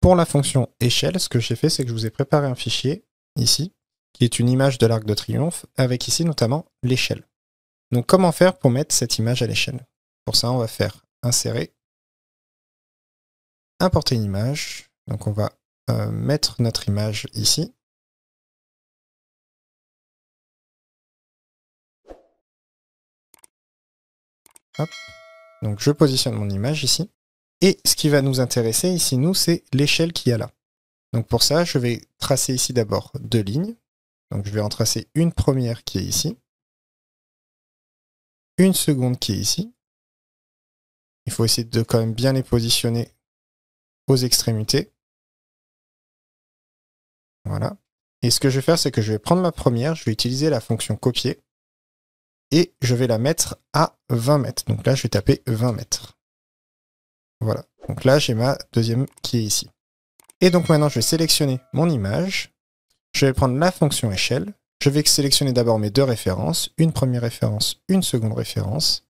Pour la fonction échelle, ce que j'ai fait, c'est que je vous ai préparé un fichier, ici, qui est une image de l'arc de triomphe, avec ici notamment l'échelle. Donc comment faire pour mettre cette image à l'échelle Pour ça, on va faire insérer, importer une image, donc on va euh, mettre notre image ici, Donc je positionne mon image ici. Et ce qui va nous intéresser ici, nous, c'est l'échelle qu'il y a là. Donc pour ça, je vais tracer ici d'abord deux lignes. Donc je vais en tracer une première qui est ici, une seconde qui est ici. Il faut essayer de quand même bien les positionner aux extrémités. Voilà. Et ce que je vais faire, c'est que je vais prendre ma première, je vais utiliser la fonction copier, et je vais la mettre à 20 mètres. Donc là, je vais taper 20 mètres. Voilà. Donc là, j'ai ma deuxième qui est ici. Et donc maintenant, je vais sélectionner mon image. Je vais prendre la fonction échelle. Je vais sélectionner d'abord mes deux références, une première référence, une seconde référence,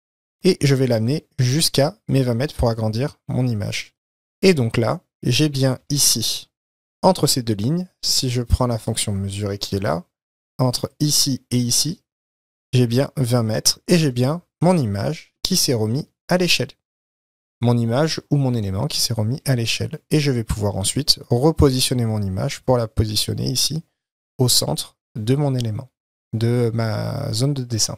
et je vais l'amener jusqu'à mes 20 mètres pour agrandir mon image. Et donc là, j'ai bien ici, entre ces deux lignes, si je prends la fonction mesurée qui est là, entre ici et ici, j'ai bien 20 mètres et j'ai bien mon image qui s'est remis à l'échelle mon image ou mon élément qui s'est remis à l'échelle. Et je vais pouvoir ensuite repositionner mon image pour la positionner ici au centre de mon élément, de ma zone de dessin.